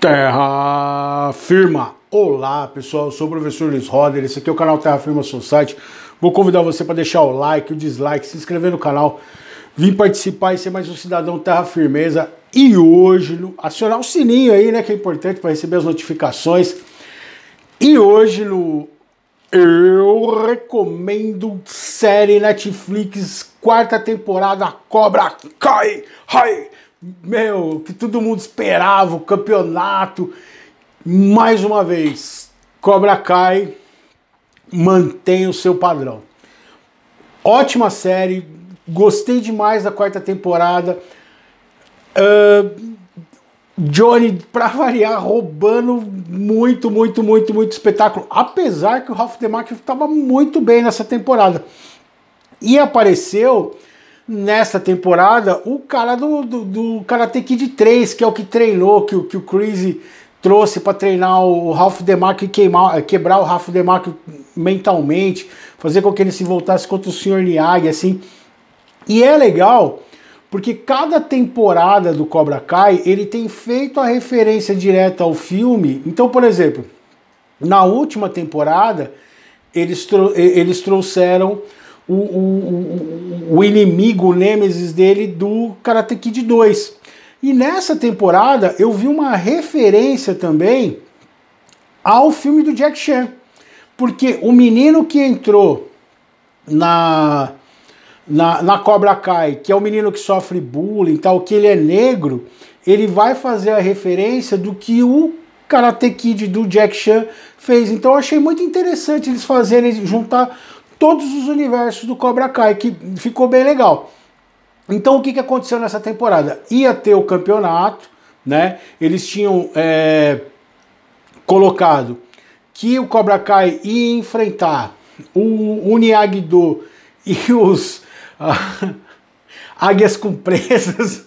Terra Firma. Olá pessoal, eu sou o professor Luiz Roder, esse aqui é o canal Terra Firma site. Vou convidar você para deixar o like, o dislike, se inscrever no canal, vir participar e ser mais um cidadão Terra Firmeza. E hoje, acionar o sininho aí, né, que é importante para receber as notificações. E hoje no eu recomendo série Netflix, quarta temporada Cobra Kai. Hai, meu, que todo mundo esperava, o campeonato. Mais uma vez, Cobra Kai mantém o seu padrão. Ótima série, gostei demais da quarta temporada. Uh, Johnny, para variar, roubando muito, muito, muito, muito espetáculo. Apesar que o Ralph DeMarco estava muito bem nessa temporada. E apareceu nessa temporada o cara do, do, do Karate Kid 3, que é o que treinou, que, que o Crazy trouxe para treinar o Ralph DeMarco e queimar, eh, quebrar o Ralph DeMarco mentalmente, fazer com que ele se voltasse contra o Sr. Niag, assim. E é legal porque cada temporada do Cobra Kai ele tem feito a referência direta ao filme. Então, por exemplo, na última temporada eles, trou eles trouxeram o, o, o inimigo, o nêmesis dele do Karate Kid 2. E nessa temporada eu vi uma referência também ao filme do Jack Chan. Porque o menino que entrou na, na, na Cobra Kai, que é o menino que sofre bullying e tal, que ele é negro, ele vai fazer a referência do que o Karate Kid do Jack Chan fez. Então eu achei muito interessante eles fazerem, juntar todos os universos do Cobra Kai, que ficou bem legal. Então o que, que aconteceu nessa temporada? Ia ter o campeonato, né? Eles tinham é, colocado que o Cobra Kai ia enfrentar o Uniag do e os ah, águias compresas.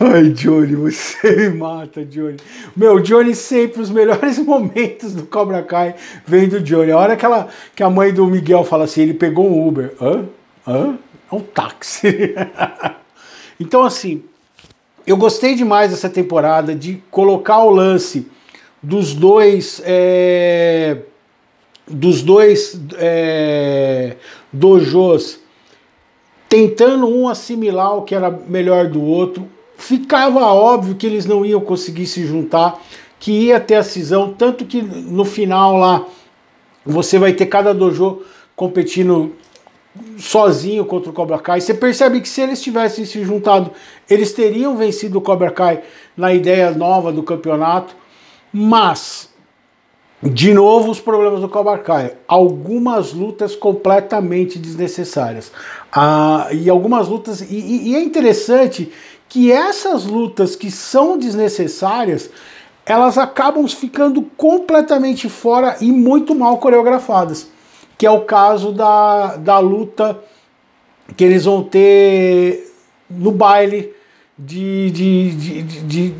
Ai, Johnny, você me mata, Johnny. Meu, Johnny sempre, os melhores momentos do Cobra Kai vem do Johnny. A hora que, ela, que a mãe do Miguel fala assim, ele pegou um Uber. Hã? Hã? É um táxi. então, assim, eu gostei demais dessa temporada de colocar o lance dos dois. É, dos dois é, dojos tentando um assimilar o que era melhor do outro, ficava óbvio que eles não iam conseguir se juntar, que ia ter a cisão, tanto que no final lá você vai ter cada dojo competindo sozinho contra o Cobra Kai. Você percebe que se eles tivessem se juntado, eles teriam vencido o Cobra Kai na ideia nova do campeonato, mas de novo os problemas do Cobra Kai, algumas lutas completamente desnecessárias. Ah, e algumas lutas e, e, e é interessante que essas lutas que são desnecessárias, elas acabam ficando completamente fora e muito mal coreografadas. Que é o caso da, da luta que eles vão ter no baile de, de, de, de, de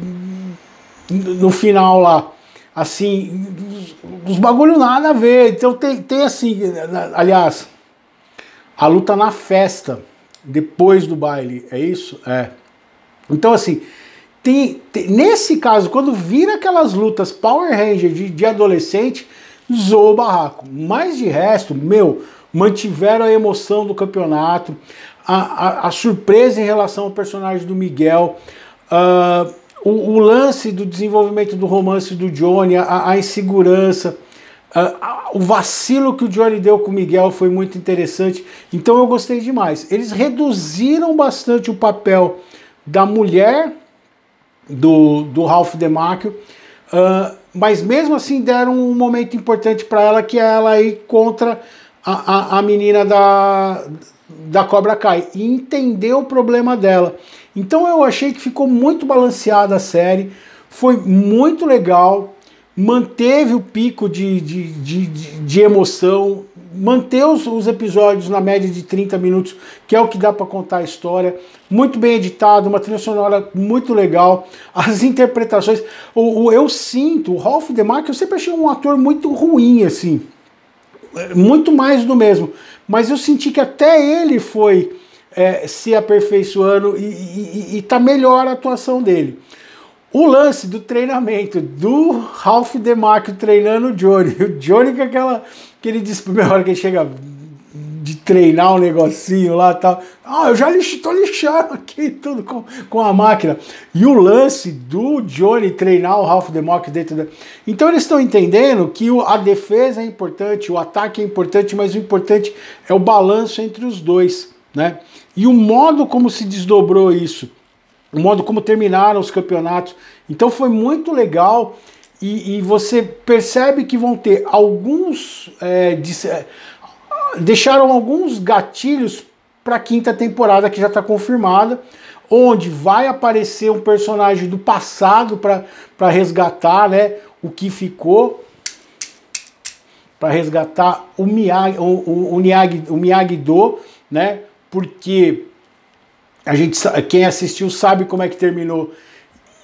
no final lá assim, os bagulho nada a ver. Então tem, tem assim, aliás, a luta na festa, depois do baile, é isso? É. Então, assim, tem, tem, nesse caso, quando vira aquelas lutas Power Ranger de, de adolescente, zoou o barraco. Mas de resto, meu, mantiveram a emoção do campeonato, a, a, a surpresa em relação ao personagem do Miguel. Uh, o, o, lance do desenvolvimento do romance do Johnny, a, a insegurança, ah, o vacilo que o Johnny deu com o Miguel foi muito interessante. Então eu gostei demais. Eles reduziram bastante o papel da mulher do, do Ralph DeMarco. Uh, mas mesmo assim deram um momento importante para ela, que é ela ir contra a, a, a menina da, da Cobra Kai e entender o problema dela. Então eu achei que ficou muito balanceada a série, foi muito legal, manteve o pico de, de, de, de, de emoção manter os, os, episódios na média de 30 minutos, que é o que dá para contar a história. Muito bem editado, uma trilha sonora muito legal, as interpretações. O, o eu sinto, o Ralph DeMarco, eu sempre achei um ator muito ruim, assim. É, muito mais do mesmo. Mas eu senti que até ele foi é, se aperfeiçoando e, e, e tá melhor a atuação dele. O lance do treinamento, do Ralph DeMarco treinando o Johnny. O Johnny com aquela. que ele diz primeira hora que ele chega de treinar um negocinho lá e tal. Ah, eu já lixo, tô lixando aqui tudo com, com a máquina. E o lance do Johnny treinar o Ralph DeMarco dentro da. Então eles estão entendendo que a defesa é importante, o ataque é importante, mas o importante é o balanço entre os dois, né? E o modo como se desdobrou isso o modo como terminaram os campeonatos. Então foi muito legal e, e você percebe que vão ter alguns. É, de, deixaram alguns gatilhos para a quinta temporada que já está confirmada, onde vai aparecer um personagem do passado para resgatar né, o que ficou. Para resgatar o Miyagi, o, o, o, Miyagi, o Miyagi Do, né? Porque a gente quem assistiu sabe como é que terminou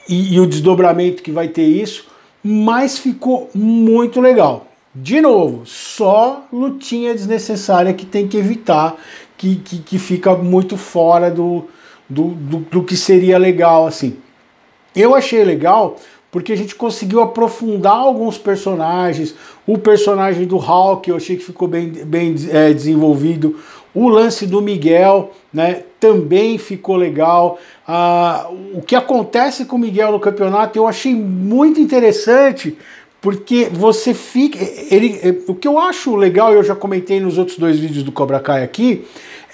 e, e o desdobramento que vai ter isso, mas ficou muito legal. De novo, só lutinha desnecessária que tem que evitar, que, que, que fica muito fora do, do, do, do, que seria legal, assim. Eu achei legal porque a gente conseguiu aprofundar alguns personagens. O personagem do Hulk eu achei que ficou bem, bem é, desenvolvido. O lance do Miguel né, também ficou legal. Ah, o que acontece com o Miguel no campeonato eu achei muito interessante, porque você fica. Ele, eh, o que eu acho legal, eu já comentei nos outros dois vídeos do Cobra Kai aqui,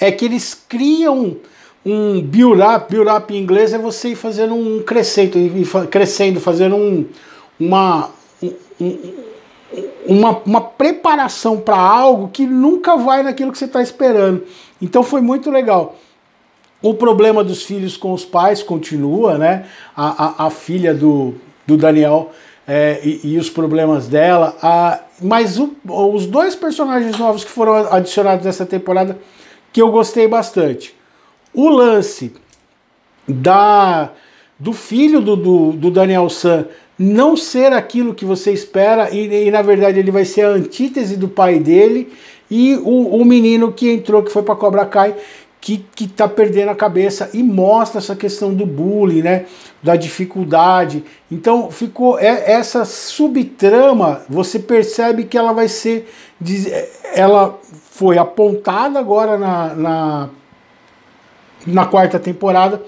é que eles criam um build-up. Build-up em inglês é você ir fazendo um crescendo, crescendo fazendo um, uma, um, um uma, uma preparação para algo que nunca vai naquilo que você está esperando. Então foi muito legal. O problema dos filhos com os pais continua, né? A, a, a filha do, do Daniel é, e, e, os problemas dela. A, mas o, os dois personagens novos que foram adicionados nessa temporada que eu gostei bastante. O lance da do filho do, do, do Daniel San não ser aquilo que você espera, e, e na verdade ele vai ser a antítese do pai dele e o, o menino que entrou, que foi para Cobra Kai, que, que tá perdendo a cabeça e mostra essa questão do bullying, né? Da dificuldade. Então ficou é, essa subtrama, você percebe que ela vai ser. É, ela foi apontada agora na, na, na quarta temporada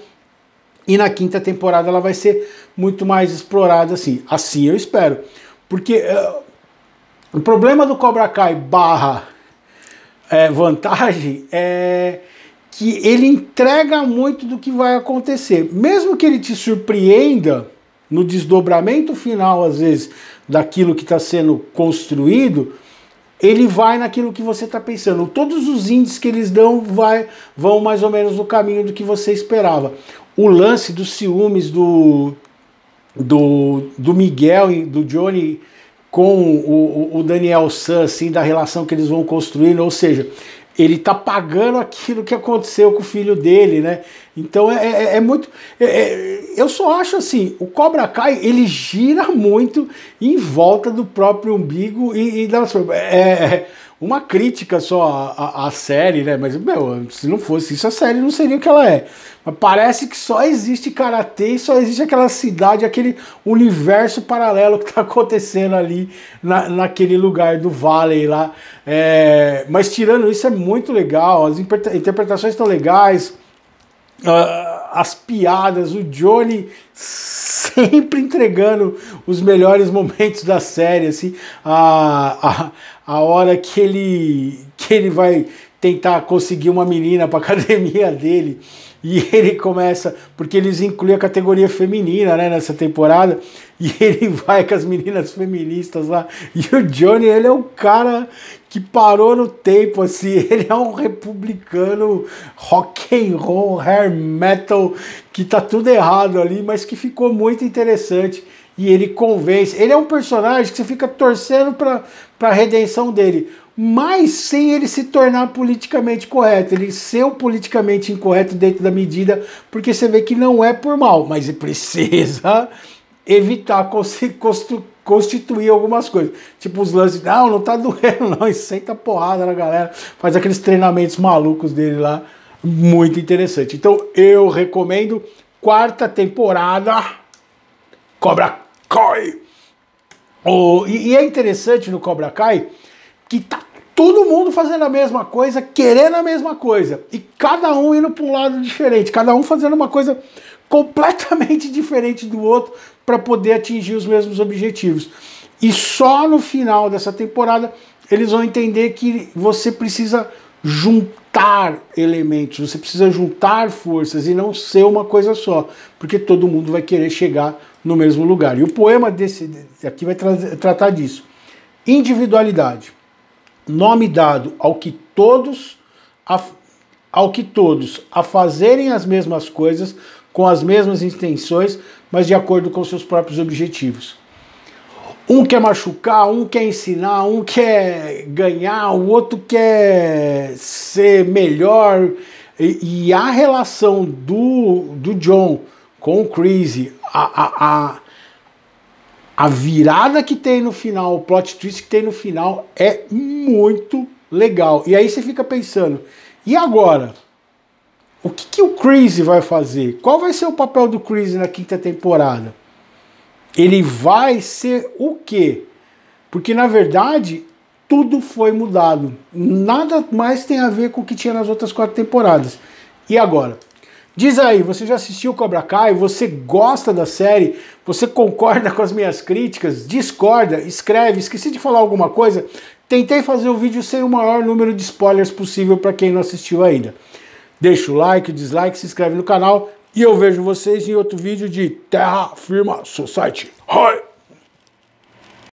e na quinta temporada ela vai ser muito mais explorada assim. Assim eu espero. Porque uh, o problema do Cobra Kai barra é, vantagem é que ele entrega muito do que vai acontecer. Mesmo que ele te surpreenda no desdobramento final, às vezes, daquilo que está sendo construído, ele vai naquilo que você está pensando. Todos os índices que eles dão vai, vão mais ou menos no caminho do que você esperava o lance dos ciúmes do, do, do Miguel e do Johnny com o, o Daniel San, assim, da relação que eles vão construindo, ou seja, ele tá pagando aquilo que aconteceu com o filho dele, né? Então é, é, é muito. É, é eu só acho assim: o Cobra Kai ele gira muito em volta do próprio umbigo e, e das. É, é uma crítica só à, à, à, série, né? Mas, meu, se não fosse isso, a série não seria o que ela é. Mas parece que só existe karatê e só existe aquela cidade, aquele universo paralelo que tá acontecendo ali na, naquele lugar do Valley lá. É, mas tirando isso, é muito legal. As interpretações estão legais. Uh, as piadas, o Johnny sempre entregando os melhores momentos da série, assim, a, a, a hora que ele, que ele vai tentar conseguir uma menina para academia dele e ele começa, porque eles incluem a categoria feminina né, nessa temporada, e ele vai com as meninas feministas lá. E o Johnny, ele é um cara que parou no tempo, assim, ele é um republicano rock and roll, hair metal, que tá tudo errado ali, mas que ficou muito interessante. E ele convence. Ele é um personagem que você fica torcendo para para a redenção dele, mas sem ele se tornar politicamente correto, ele ser o politicamente incorreto dentro da medida, porque você vê que não é por mal, mas ele precisa evitar constituir algumas coisas. Tipo os lances, não, não tá doendo, não, e senta porrada na galera, faz aqueles treinamentos malucos dele lá. Muito interessante. Então eu recomendo quarta temporada Cobra Kai. Oh, e, e, é interessante no Cobra Kai que tá todo mundo fazendo a mesma coisa, querendo a mesma coisa. E cada um indo para um lado diferente, cada um fazendo uma coisa completamente diferente do outro para poder atingir os mesmos objetivos. E só no final dessa temporada eles vão entender que você precisa juntar elementos, você precisa juntar forças e não ser uma coisa só, porque todo mundo vai querer chegar no mesmo lugar. E o poema desse aqui vai tra tratar disso. Individualidade. Nome dado ao que todos a, ao que todos a fazerem as mesmas coisas com as mesmas intenções, mas de acordo com seus próprios objetivos. Um quer machucar, um quer ensinar, um quer ganhar, o outro quer ser melhor. E, e a relação do, do John com o Crazy, a, a, a, a virada que tem no final, o plot twist que tem no final é muito legal. E aí você fica pensando, e agora? O que, que o Crazy vai fazer? Qual vai ser o papel do Crazy na quinta temporada? Ele vai ser o quê? Porque na verdade tudo foi mudado. Nada mais tem a ver com o que tinha nas outras quatro temporadas. E agora? Diz aí, você já assistiu Cobra Kai? Você gosta da série? Você concorda com as minhas críticas? Discorda? Escreve? Esqueci de falar alguma coisa? Tentei fazer o vídeo sem o maior número de spoilers possível para quem não assistiu ainda. Deixa o like, o dislike, se inscreve no canal e eu vejo vocês em outro vídeo de Terra Firma Society. Hi!